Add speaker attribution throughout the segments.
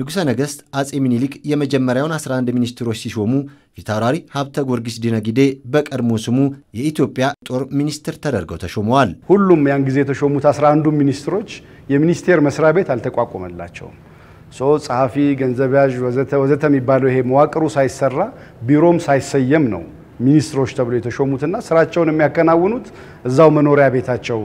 Speaker 1: ንጉሠ ነገሥት አጼ ሚኒሊክ የመጀመሪያውን 11 ሚኒስትሮች ሲሾሙ ፊታውራሪ ሀብተ ጊዮርጊስ ዲነጊዴ በቀድሞ ስሙ የኢትዮጵያ ጦር ሚኒስትር ተደርገው ተሾመዋል። ሁሉም ያን ጊዜ የተሾሙት 11ዱ ሚኒስትሮች የሚኒስቴር መስሪያ ቤት
Speaker 2: አልተቋቋመላቸውም። ሶ ጸሐፊ፣ ገንዘብ ያዥ ወዘተ ወዘተ የሚባለው ይሄ መዋቅሩ ሳይሰራ ቢሮም ሳይሰየም ነው ሚኒስትሮች ተብሎ የተሾሙትና ስራቸውን የሚያከናውኑት እዛው
Speaker 1: መኖሪያ ቤታቸው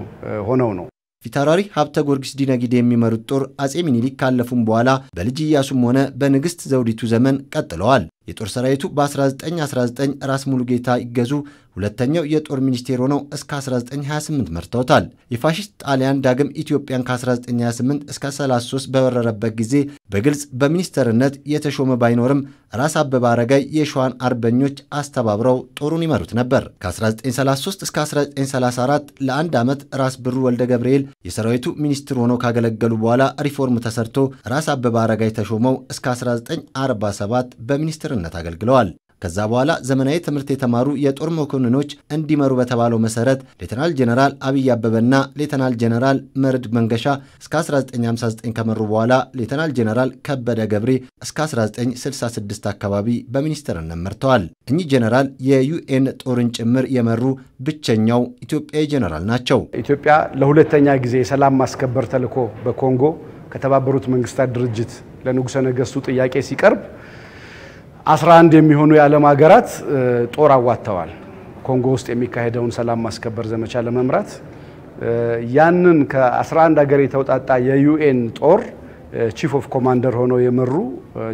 Speaker 1: ሆነው ነው። ፊታውራሪ ሀብተ ጊዮርጊስ ዲነጊዴ የሚመሩት ጦር አጼ ሚኒሊክ ካለፉም በኋላ በልጅ ኢያሱም ሆነ በንግሥት ዘውዲቱ ዘመን ቀጥለዋል። የጦር ሰራዊቱ በ1919 ራስ ሙሉጌታ ይገዙ ሁለተኛው የጦር ሚኒስቴር ሆነው እስከ 1928 መርተውታል። የፋሽስት ጣሊያን ዳግም ኢትዮጵያን ከ1928 እስከ 33 በወረረበት ጊዜ በግልጽ በሚኒስተርነት የተሾመ ባይኖርም ራስ አበበ አረጋይ የሸዋን አርበኞች አስተባብረው ጦሩን ይመሩት ነበር። ከ1933 እስከ 1934 ለአንድ ዓመት ራስ ብሩ ወልደ ገብርኤል የሰራዊቱ ሚኒስትር ሆነው ካገለገሉ በኋላ ሪፎርም ተሰርቶ ራስ አበበ አረጋይ ተሾመው እስከ 1947 በሚኒስትር በሚኒስትርነት አገልግለዋል። ከዛ በኋላ ዘመናዊ ትምህርት የተማሩ የጦር መኮንኖች እንዲመሩ በተባለው መሰረት ሌተናል ጀነራል አብይ አበበና ሌተናል ጀነራል መርድ መንገሻ እስከ 1959 ከመሩ በኋላ ሌተናል ጀነራል ከበደ ገብሬ እስከ 1966 አካባቢ በሚኒስትርነት መርተዋል። እኚህ ጀነራል የዩኤን ጦርን ጭምር የመሩ ብቸኛው ኢትዮጵያዊ ጀነራል ናቸው። ኢትዮጵያ ለሁለተኛ ጊዜ የሰላም ማስከበር ተልዕኮ በኮንጎ ከተባበሩት
Speaker 2: መንግስታት ድርጅት ለንጉሠ ነገሥቱ ጥያቄ ሲቀርብ 11 የሚሆኑ የዓለም ሀገራት ጦር አዋጥተዋል ኮንጎ ውስጥ የሚካሄደውን ሰላም ማስከበር ዘመቻ ለመምራት ያንን ከ11 ሀገር የተውጣጣ የዩኤን ጦር
Speaker 1: ቺፍ ኦፍ ኮማንደር ሆነው የመሩ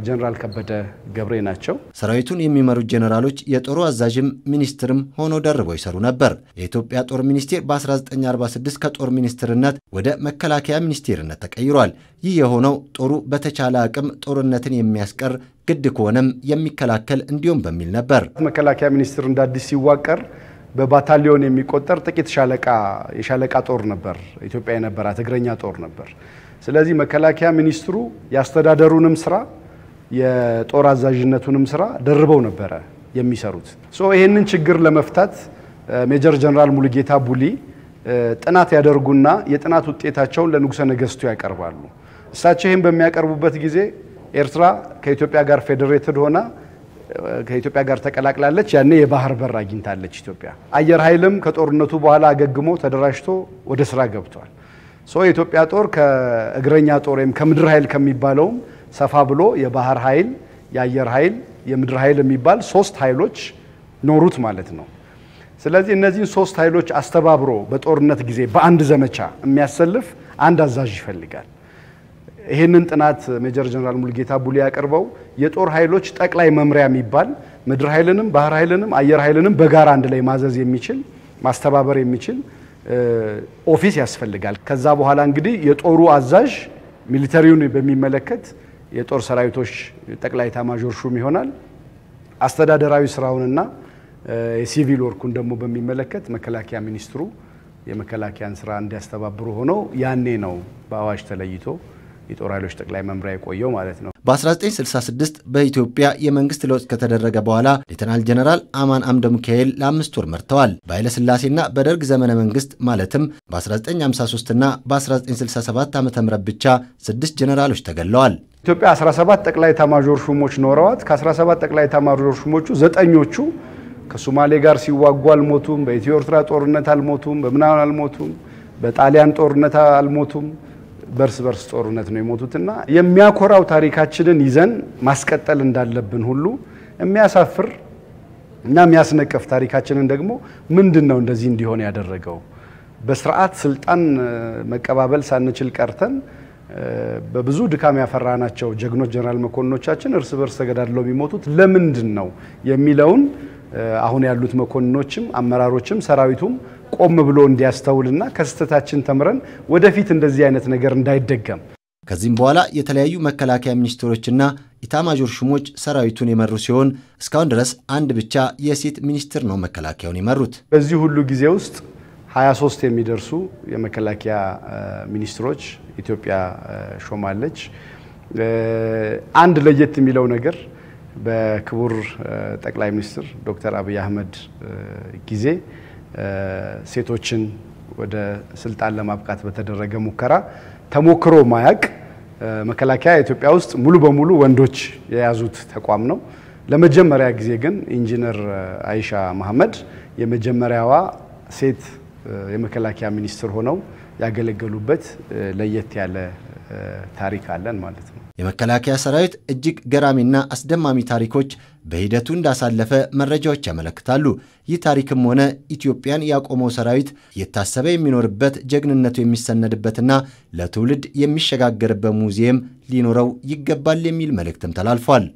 Speaker 1: ጀነራል ከበደ ገብሬ ናቸው። ሰራዊቱን የሚመሩት ጀነራሎች የጦሩ አዛዥም ሚኒስትርም ሆነው ደርበው ይሰሩ ነበር። የኢትዮጵያ ጦር ሚኒስቴር በ1946 ከጦር ሚኒስትርነት ወደ መከላከያ ሚኒስቴርነት ተቀይሯል። ይህ የሆነው ጦሩ በተቻለ አቅም ጦርነትን የሚያስቀር ግድ ከሆነም የሚከላከል እንዲሁም በሚል ነበር። መከላከያ ሚኒስቴር እንደ አዲስ ሲዋቀር በባታሊዮን የሚቆጠር ጥቂት ሻለቃ
Speaker 2: የሻለቃ ጦር ነበር ኢትዮጵያ የነበራት እግረኛ ጦር ነበር። ስለዚህ መከላከያ ሚኒስትሩ ያስተዳደሩንም ስራ የጦር አዛዥነቱንም ስራ ደርበው ነበረ የሚሰሩት። ሶ ይህንን ችግር ለመፍታት ሜጀር ጀነራል ሙሉጌታ ቡሊ ጥናት ያደርጉና የጥናት ውጤታቸውን ለንጉሰ ነገስቱ ያቀርባሉ። እሳቸው ይህን በሚያቀርቡበት ጊዜ ኤርትራ ከኢትዮጵያ ጋር ፌዴሬትድ ሆና ከኢትዮጵያ ጋር ተቀላቅላለች። ያኔ የባህር በር አግኝታለች ኢትዮጵያ። አየር ኃይልም ከጦርነቱ በኋላ አገግሞ ተደራጅቶ ወደ ስራ ገብቷል። የኢትዮጵያ ጦር ከእግረኛ ጦር ወይም ከምድር ኃይል ከሚባለውም ሰፋ ብሎ የባህር ኃይል፣ የአየር ኃይል፣ የምድር ኃይል የሚባል ሶስት ኃይሎች ኖሩት ማለት ነው። ስለዚህ እነዚህን ሶስት ኃይሎች አስተባብሮ በጦርነት ጊዜ በአንድ ዘመቻ የሚያሰልፍ አንድ አዛዥ ይፈልጋል። ይህንን ጥናት ሜጀር ጀነራል ሙልጌታ ቡሊ ያቀርበው የጦር ኃይሎች ጠቅላይ መምሪያ የሚባል ምድር ኃይልንም፣ ባህር ኃይልንም፣ አየር ኃይልንም በጋራ አንድ ላይ ማዘዝ የሚችል ማስተባበር የሚችል ኦፊስ ያስፈልጋል። ከዛ በኋላ እንግዲህ የጦሩ አዛዥ ሚሊተሪውን በሚመለከት የጦር ሰራዊቶች ጠቅላይ ኤታማዦር ሹም ይሆናል። አስተዳደራዊ ስራውንና የሲቪል ወርኩን ደግሞ በሚመለከት መከላከያ ሚኒስትሩ የመከላከያን ስራ እንዲያስተባብሩ ሆነው ያኔ ነው በአዋጅ ተለይቶ የጦር ኃይሎች ጠቅላይ መምሪያ የቆየው ማለት ነው።
Speaker 1: በ1966 በኢትዮጵያ የመንግስት ለውጥ ከተደረገ በኋላ ሌተናል ጀነራል አማን አምደ ሚካኤል ለአምስት ወር መርተዋል። በኃይለሥላሴና በደርግ ዘመነ መንግስት ማለትም በ1953 እና በ1967 ዓ ም ብቻ ስድስት ጀነራሎች ተገለዋል።
Speaker 2: ኢትዮጵያ 17 ጠቅላይ ኤታማዦር ሹሞች ኖረዋት ከ17 ጠቅላይ ኤታማዦር ሹሞቹ ዘጠኞቹ ከሶማሌ ጋር ሲዋጉ አልሞቱም፣ በኢትዮ ኤርትራ ጦርነት አልሞቱም፣ በምናምን አልሞቱም፣ በጣሊያን ጦርነት አልሞቱም። በርስ በርስ ጦርነት ነው የሞቱትና የሚያኮራው ታሪካችንን ይዘን ማስቀጠል እንዳለብን ሁሉ የሚያሳፍር እና የሚያስነቀፍ ታሪካችንን ደግሞ ምንድን ነው እንደዚህ እንዲሆን ያደረገው? በስርዓት ስልጣን መቀባበል ሳንችል ቀርተን በብዙ ድካም ያፈራናቸው ጀግኖች ጀነራል መኮንኖቻችን እርስ በርስ ተገዳድለው የሚሞቱት ለምንድን ነው የሚለውን አሁን ያሉት መኮንኖችም አመራሮችም ሰራዊቱም ቆም ብሎ
Speaker 1: እንዲያስተውልና ከስህተታችን ተምረን ወደፊት እንደዚህ አይነት ነገር እንዳይደገም ከዚህም በኋላ የተለያዩ መከላከያ ሚኒስትሮችና ኢታማዦር ሹሞች ሰራዊቱን የመሩ ሲሆን እስካሁን ድረስ አንድ ብቻ የሴት ሚኒስትር ነው መከላከያውን የመሩት። በዚህ ሁሉ ጊዜ ውስጥ
Speaker 2: 23 የሚደርሱ የመከላከያ ሚኒስትሮች ኢትዮጵያ ሾማለች። አንድ ለየት የሚለው ነገር በክቡር ጠቅላይ ሚኒስትር ዶክተር አብይ አህመድ ጊዜ ሴቶችን ወደ ስልጣን ለማብቃት በተደረገ ሙከራ ተሞክሮ ማያቅ መከላከያ ኢትዮጵያ ውስጥ ሙሉ በሙሉ ወንዶች የያዙት ተቋም ነው። ለመጀመሪያ ጊዜ ግን ኢንጂነር አይሻ መሐመድ የመጀመሪያዋ ሴት የመከላከያ ሚኒስትር ሆነው ያገለገሉበት ለየት ያለ ታሪክ
Speaker 1: አለን ማለት ነው። የመከላከያ ሰራዊት እጅግ ገራሚና አስደማሚ ታሪኮች በሂደቱ እንዳሳለፈ መረጃዎች ያመለክታሉ። ይህ ታሪክም ሆነ ኢትዮጵያን ያቆመው ሰራዊት የታሰበ የሚኖርበት ጀግንነቱ የሚሰነድበትና ለትውልድ የሚሸጋገርበት ሙዚየም ሊኖረው ይገባል የሚል መልእክትም ተላልፏል።